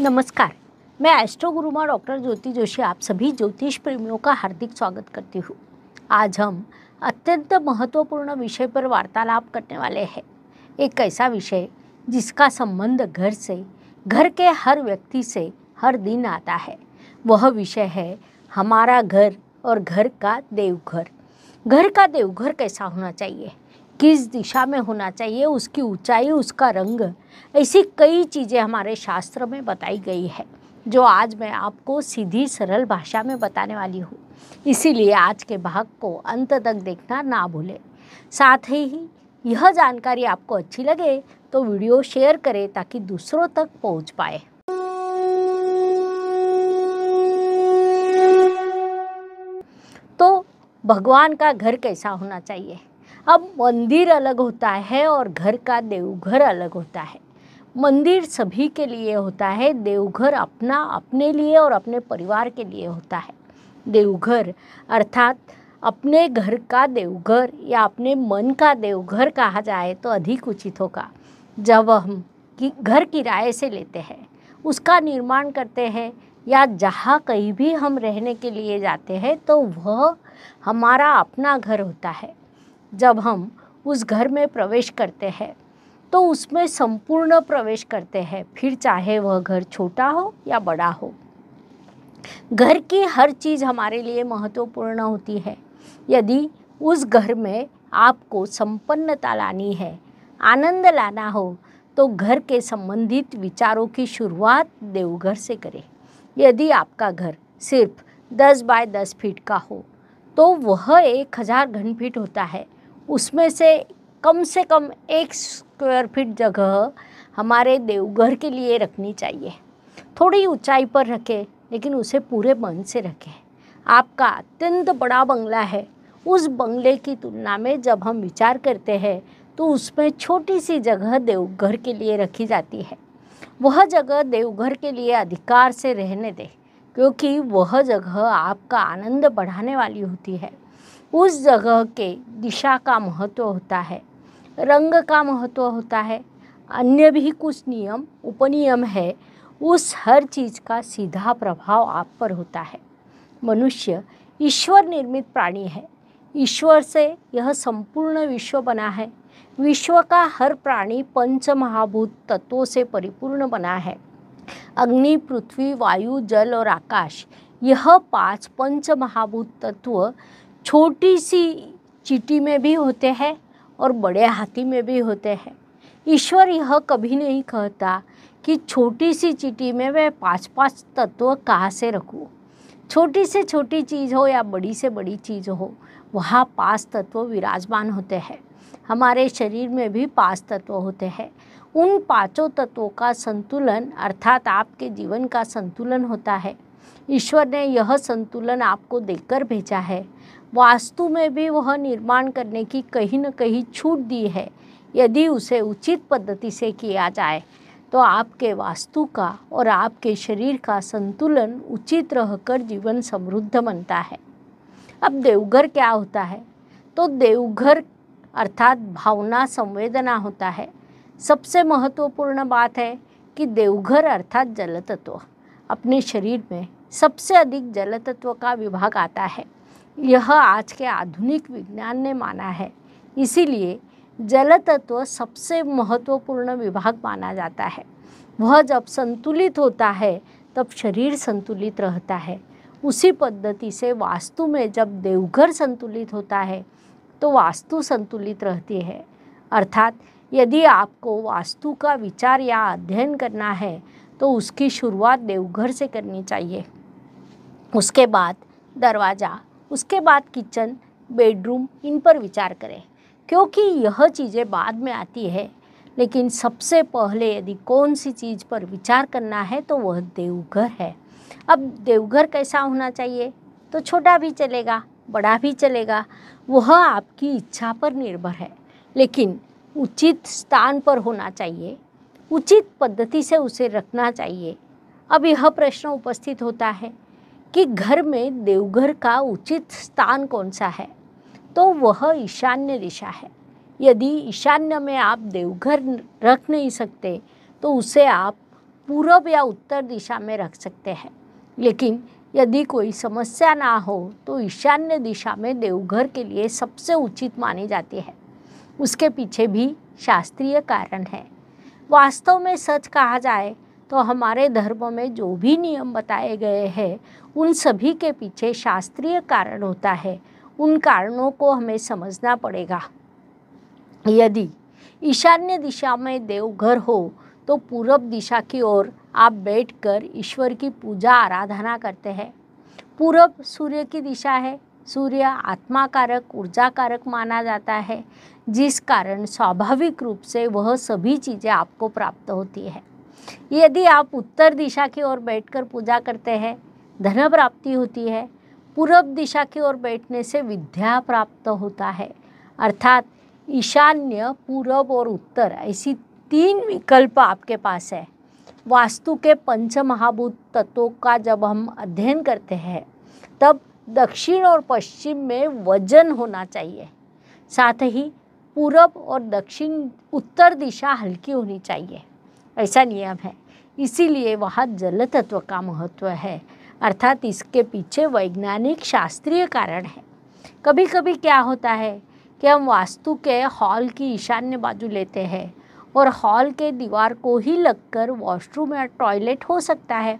नमस्कार मैं astro Guruma doctor Jyoti Joshi आप सभी ज्योतिष प्रेमियों का हार्दिक स्वागत करती हूँ आज हम अत्यंत महत्वपूर्ण विषय पर वार्तालाप करने वाले हैं एक ऐसा विषय जिसका संबंध घर से घर के हर व्यक्ति से हर दिन आता है वह विषय है हमारा घर और घर का देवघर घर का देवघर कैसा होना चाहिए किस दिशा में होना चाहिए उसकी ऊंचाई उसका रंग ऐसी कई चीज़ें हमारे शास्त्र में बताई गई है जो आज मैं आपको सीधी सरल भाषा में बताने वाली हूँ इसीलिए आज के भाग को अंत तक देखना ना भूलें साथ ही यह जानकारी आपको अच्छी लगे तो वीडियो शेयर करें ताकि दूसरों तक पहुँच पाए तो भगवान का घर कैसा होना चाहिए अब मंदिर अलग होता है और घर का देवघर अलग होता है मंदिर सभी के लिए होता है देवघर अपना अपने लिए और अपने परिवार के लिए होता है देवघर अर्थात अपने घर का देवघर या अपने मन का देवघर कहा जाए तो अधिक उचित होगा जब हम कि घर किराए से लेते हैं उसका निर्माण करते हैं या जहाँ कहीं भी हम रहने के लिए जाते हैं तो वह हमारा अपना घर होता है जब हम उस घर में प्रवेश करते हैं तो उसमें संपूर्ण प्रवेश करते हैं फिर चाहे वह घर छोटा हो या बड़ा हो घर की हर चीज़ हमारे लिए महत्वपूर्ण होती है यदि उस घर में आपको संपन्नता लानी है आनंद लाना हो तो घर के संबंधित विचारों की शुरुआत देवघर से करें यदि आपका घर सिर्फ 10 बाय 10 फीट का हो तो वह एक हज़ार घन फीट होता है उसमें से कम से कम एक स्क्वायर फीट जगह हमारे देवघर के लिए रखनी चाहिए थोड़ी ऊंचाई पर रखें लेकिन उसे पूरे मन से रखें आपका अत्यंत बड़ा बंगला है उस बंगले की तुलना में जब हम विचार करते हैं तो उसमें छोटी सी जगह देवघर के लिए रखी जाती है वह जगह देवघर के लिए अधिकार से रहने दें क्योंकि वह जगह आपका आनंद बढ़ाने वाली होती है उस जगह के दिशा का महत्व होता है रंग का महत्व होता है अन्य भी कुछ नियम उपनियम है उस हर चीज़ का सीधा प्रभाव आप पर होता है मनुष्य ईश्वर निर्मित प्राणी है ईश्वर से यह संपूर्ण विश्व बना है विश्व का हर प्राणी पंच महाभूत तत्वों से परिपूर्ण बना है अग्नि पृथ्वी वायु जल और आकाश यह पांच पंच महाभूत तत्व छोटी सी चीटी में भी होते हैं और बड़े हाथी में भी होते हैं ईश्वर यह कभी नहीं कहता कि छोटी सी चीटी में मैं पांच पांच तत्व कहाँ से रखूँ छोटी से छोटी चीज़ हो या बड़ी से बड़ी चीज़ हो वहाँ पांच तत्व विराजमान होते हैं हमारे शरीर में भी पांच तत्व होते हैं उन पांचों तत्वों का संतुलन अर्थात आपके जीवन का संतुलन होता है ईश्वर ने यह संतुलन आपको देकर भेजा है वास्तु में भी वह निर्माण करने की कहीं ना कहीं छूट दी है यदि उसे उचित पद्धति से किया जाए तो आपके वास्तु का और आपके शरीर का संतुलन उचित रहकर जीवन समृद्ध बनता है अब देवघर क्या होता है तो देवघर अर्थात भावना संवेदना होता है सबसे महत्वपूर्ण बात है कि देवघर अर्थात जल तत्व अपने शरीर में सबसे अधिक जल तत्व का विभाग आता है यह आज के आधुनिक विज्ञान ने माना है इसीलिए जल तत्व सबसे महत्वपूर्ण विभाग माना जाता है वह जब संतुलित होता है तब शरीर संतुलित रहता है उसी पद्धति से वास्तु में जब देवघर संतुलित होता है तो वास्तु संतुलित रहती है अर्थात यदि आपको वास्तु का विचार या अध्ययन करना है तो उसकी शुरुआत देवघर से करनी चाहिए उसके बाद दरवाज़ा उसके बाद किचन बेडरूम इन पर विचार करें क्योंकि यह चीज़ें बाद में आती है लेकिन सबसे पहले यदि कौन सी चीज़ पर विचार करना है तो वह देवघर है अब देवघर कैसा होना चाहिए तो छोटा भी चलेगा बड़ा भी चलेगा वह आपकी इच्छा पर निर्भर है लेकिन उचित स्थान पर होना चाहिए उचित पद्धति से उसे रखना चाहिए अब यह प्रश्न उपस्थित होता है कि घर में देवघर का उचित स्थान कौन सा है तो वह ईशान्य दिशा है यदि ईशान्य में आप देवघर रख नहीं सकते तो उसे आप पूर्व या उत्तर दिशा में रख सकते हैं लेकिन यदि कोई समस्या ना हो तो ईशान्य दिशा में देवघर के लिए सबसे उचित मानी जाती है उसके पीछे भी शास्त्रीय कारण है वास्तव में सच कहा जाए तो हमारे धर्म में जो भी नियम बताए गए हैं उन सभी के पीछे शास्त्रीय कारण होता है उन कारणों को हमें समझना पड़ेगा यदि ईशान्य दिशा में देवघर हो तो पूरब दिशा की ओर आप बैठकर ईश्वर की पूजा आराधना करते हैं पूरब सूर्य की दिशा है सूर्य आत्मा कारक ऊर्जा कारक माना जाता है जिस कारण स्वाभाविक रूप से वह सभी चीज़ें आपको प्राप्त होती है यदि आप उत्तर दिशा की ओर बैठकर पूजा करते हैं धन प्राप्ति होती है पूर्व दिशा की ओर बैठने से विद्या प्राप्त होता है अर्थात ईशान्य पूरब और उत्तर ऐसी तीन विकल्प आपके पास है वास्तु के पंच महाभूत तत्वों का जब हम अध्ययन करते हैं तब दक्षिण और पश्चिम में वजन होना चाहिए साथ ही पूरब और दक्षिण उत्तर दिशा हल्की होनी चाहिए ऐसा नियम है इसीलिए वह जल तत्व का महत्व है अर्थात इसके पीछे वैज्ञानिक शास्त्रीय कारण है कभी कभी क्या होता है कि हम वास्तु के हॉल की ईशान्य बाजू लेते हैं और हॉल के दीवार को ही लगकर वॉशरूम या टॉयलेट हो सकता है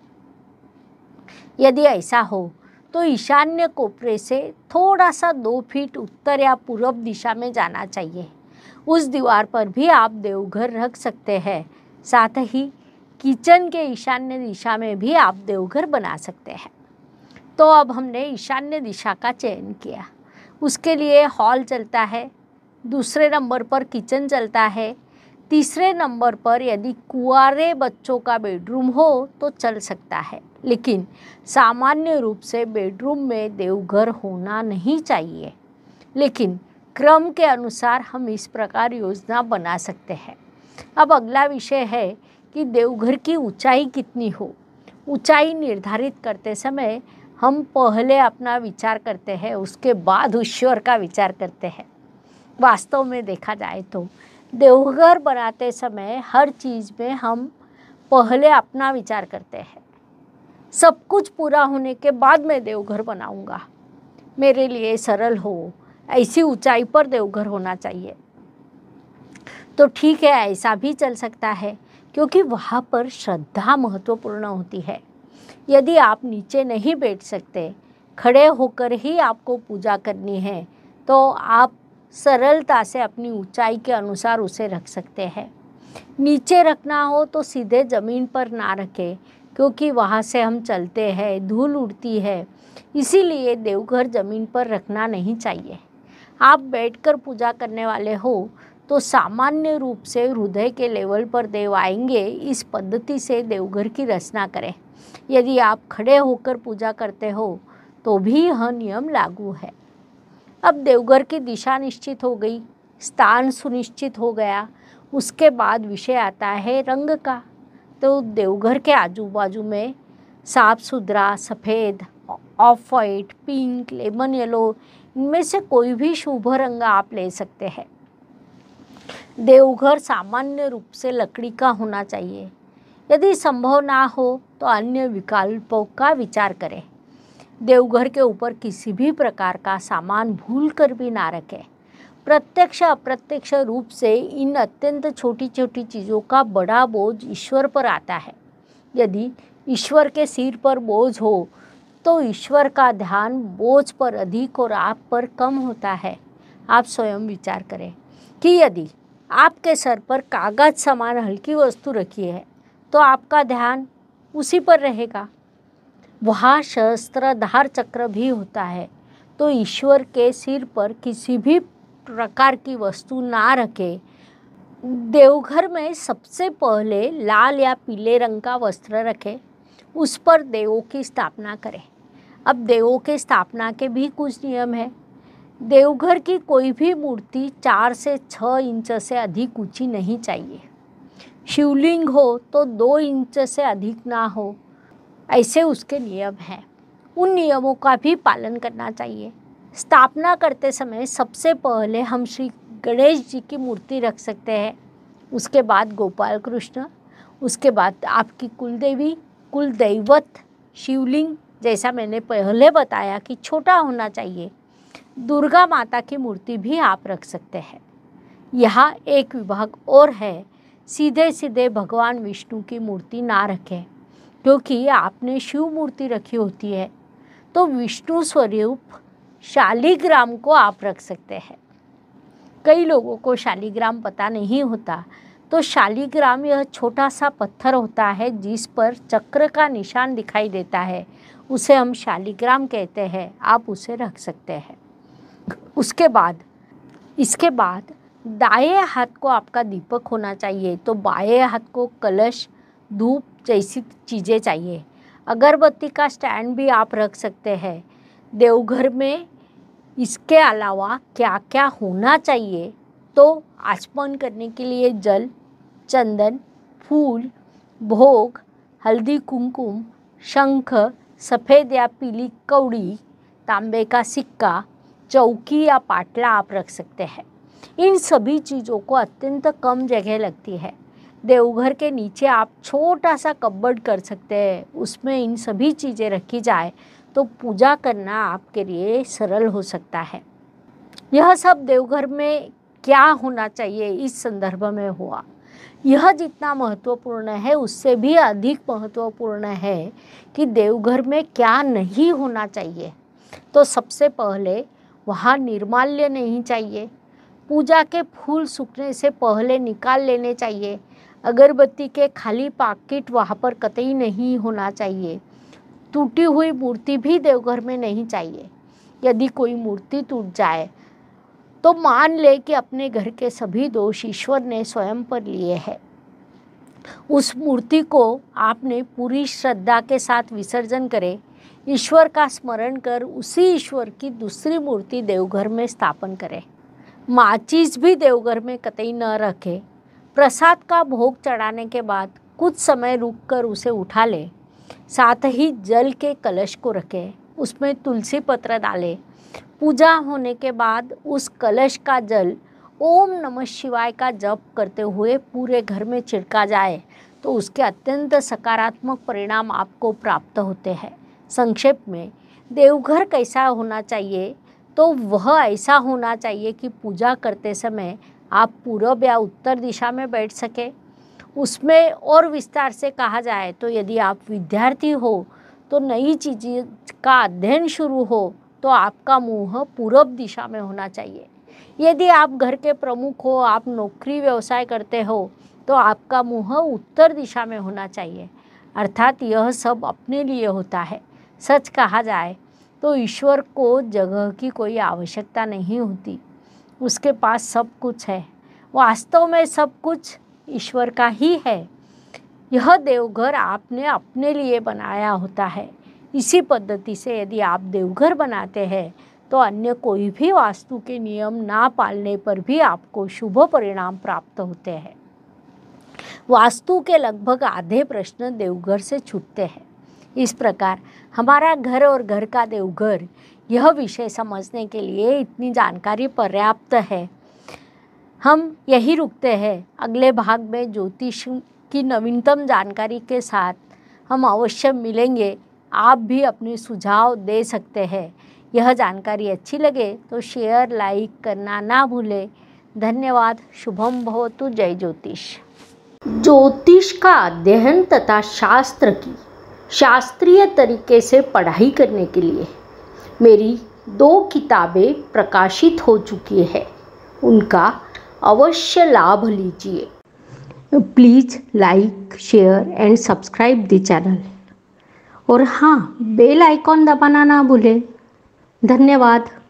यदि ऐसा हो तो ईशान्य कोपरे से थोड़ा सा दो फीट उत्तर या पूर्व दिशा में जाना चाहिए उस दीवार पर भी आप देवघर रख सकते हैं साथ ही किचन के ईशान्य दिशा में भी आप देवघर बना सकते हैं तो अब हमने ईशान्य दिशा का चयन किया उसके लिए हॉल चलता है दूसरे नंबर पर किचन चलता है तीसरे नंबर पर यदि कुआरे बच्चों का बेडरूम हो तो चल सकता है लेकिन सामान्य रूप से बेडरूम में देवघर होना नहीं चाहिए लेकिन क्रम के अनुसार हम इस प्रकार योजना बना सकते हैं अब अगला विषय है कि देवघर की ऊंचाई कितनी हो ऊंचाई निर्धारित करते समय हम पहले अपना विचार करते हैं उसके बाद ईश्वर का विचार करते हैं वास्तव में देखा जाए तो देवघर बनाते समय हर चीज़ में हम पहले अपना विचार करते हैं सब कुछ पूरा होने के बाद मैं देवघर बनाऊंगा मेरे लिए सरल हो ऐसी ऊंचाई पर देवघर होना चाहिए तो ठीक है ऐसा भी चल सकता है क्योंकि वहाँ पर श्रद्धा महत्वपूर्ण होती है यदि आप नीचे नहीं बैठ सकते खड़े होकर ही आपको पूजा करनी है तो आप सरलता से अपनी ऊंचाई के अनुसार उसे रख सकते हैं नीचे रखना हो तो सीधे ज़मीन पर ना रखें क्योंकि वहाँ से हम चलते हैं धूल उड़ती है इसीलिए देवघर ज़मीन पर रखना नहीं चाहिए आप बैठकर पूजा करने वाले हो तो सामान्य रूप से हृदय के लेवल पर देव आएंगे इस पद्धति से देवघर की रचना करें यदि आप खड़े होकर पूजा करते हो तो भी यह नियम लागू है अब देवघर की दिशा निश्चित हो गई स्थान सुनिश्चित हो गया उसके बाद विषय आता है रंग का तो देवघर के आजू बाजू में साफ सुथरा सफ़ेद off white pink lemon yellow इनमें से कोई भी शुभ रंग आप ले सकते हैं देवघर सामान्य रूप से लकड़ी का होना चाहिए यदि संभव ना हो तो अन्य विकल्पों का विचार करें देवघर के ऊपर किसी भी प्रकार का सामान भूल कर भी ना रखें प्रत्यक्ष अप्रत्यक्ष रूप से इन अत्यंत छोटी छोटी चीज़ों का बड़ा बोझ ईश्वर पर आता है यदि ईश्वर के सिर पर बोझ हो तो ईश्वर का ध्यान बोझ पर अधिक और आप पर कम होता है आप स्वयं विचार करें कि यदि आपके सर पर कागज समान हल्की वस्तु रखी है तो आपका ध्यान उसी पर रहेगा वहाँ शस्त्र धार चक्र भी होता है तो ईश्वर के सिर पर किसी भी प्रकार की वस्तु ना रखे देवघर में सबसे पहले लाल या पीले रंग का वस्त्र रखें उस पर देवों की स्थापना करें अब देवों के स्थापना के भी कुछ नियम हैं देवघर की कोई भी मूर्ति चार से छः इंच से अधिक ऊंची नहीं चाहिए शिवलिंग हो तो दो इंच से अधिक ना हो ऐसे उसके नियम हैं उन नियमों का भी पालन करना चाहिए स्थापना करते समय सबसे पहले हम श्री गणेश जी की मूर्ति रख सकते हैं उसके बाद गोपाल कृष्ण उसके बाद आपकी कुलदेवी कुलदैवत शिवलिंग जैसा मैंने पहले बताया कि छोटा होना चाहिए दुर्गा माता की मूर्ति भी आप रख सकते हैं यह एक विभाग और है सीधे सीधे भगवान विष्णु की मूर्ति ना रखें क्योंकि आपने शिव मूर्ति रखी होती है तो विष्णु स्वरूप शालीग्राम को आप रख सकते हैं कई लोगों को शालीग्राम पता नहीं होता तो शालीग्राम यह छोटा सा पत्थर होता है जिस पर चक्र का निशान दिखाई देता है उसे हम शालीग्राम कहते हैं आप उसे रख सकते हैं उसके बाद इसके बाद दाएं हाथ को आपका दीपक होना चाहिए तो बाएं हाथ को कलश धूप जैसी चीज़ें चाहिए अगरबत्ती का स्टैंड भी आप रख सकते हैं देवघर में इसके अलावा क्या क्या होना चाहिए तो आचमन करने के लिए जल चंदन फूल भोग हल्दी कुमकुम शंख सफ़ेद या पीली कौड़ी तांबे का सिक्का चौकी या पाटला आप रख सकते हैं इन सभी चीज़ों को अत्यंत कम जगह लगती है देवघर के नीचे आप छोटा सा कब्बड कर सकते हैं उसमें इन सभी चीज़ें रखी जाए तो पूजा करना आपके लिए सरल हो सकता है यह सब देवघर में क्या होना चाहिए इस संदर्भ में हुआ यह जितना महत्वपूर्ण है उससे भी अधिक महत्वपूर्ण है कि देवघर में क्या नहीं होना चाहिए तो सबसे पहले वहाँ निर्माल्य नहीं चाहिए पूजा के फूल सूखने से पहले निकाल लेने चाहिए अगरबत्ती के खाली पाकिट वहाँ पर कतई नहीं होना चाहिए टूटी हुई मूर्ति भी देवघर में नहीं चाहिए यदि कोई मूर्ति टूट जाए तो मान ले कि अपने घर के सभी दोष ईश्वर ने स्वयं पर लिए हैं उस मूर्ति को आपने पूरी श्रद्धा के साथ विसर्जन करें ईश्वर का स्मरण कर उसी ईश्वर की दूसरी मूर्ति देवघर में स्थापन करें माचिस भी देवघर में कतई न रखें प्रसाद का भोग चढ़ाने के बाद कुछ समय रुककर उसे उठा ले साथ ही जल के कलश को रखें उसमें तुलसी पत्र डालें पूजा होने के बाद उस कलश का जल ओम नमः शिवाय का जप करते हुए पूरे घर में छिड़का जाए तो उसके अत्यंत सकारात्मक परिणाम आपको प्राप्त होते हैं संक्षेप में देवघर कैसा होना चाहिए तो वह ऐसा होना चाहिए कि पूजा करते समय आप पूरब या उत्तर दिशा में बैठ सके उसमें और विस्तार से कहा जाए तो यदि आप विद्यार्थी हो तो नई चीज़ का अध्ययन शुरू हो तो आपका मुँह पूरब दिशा में होना चाहिए यदि आप घर के प्रमुख हो आप नौकरी व्यवसाय करते हो तो आपका मुँह उत्तर दिशा में होना चाहिए अर्थात यह सब अपने लिए होता है सच कहा जाए तो ईश्वर को जगह की कोई आवश्यकता नहीं होती उसके पास सब कुछ है वास्तव में सब कुछ ईश्वर का ही है यह देवघर आपने अपने लिए बनाया होता है इसी पद्धति से यदि आप देवघर बनाते हैं तो अन्य कोई भी वास्तु के नियम ना पालने पर भी आपको शुभ परिणाम प्राप्त होते हैं वास्तु के लगभग आधे प्रश्न देवघर से छूटते हैं इस प्रकार हमारा घर और घर का देवघर यह विषय समझने के लिए इतनी जानकारी पर्याप्त है हम यही रुकते हैं अगले भाग में ज्योतिष की नवीनतम जानकारी के साथ हम अवश्य मिलेंगे आप भी अपने सुझाव दे सकते हैं यह जानकारी अच्छी लगे तो शेयर लाइक करना ना भूलें धन्यवाद शुभम भवतु जय ज्योतिष ज्योतिष का अध्ययन तथा शास्त्र की शास्त्रीय तरीके से पढ़ाई करने के लिए मेरी दो किताबें प्रकाशित हो चुकी है उनका अवश्य लाभ लीजिए please like share and subscribe the channel और हाँ बेल आइकॉन दबाना ना भूलें धन्यवाद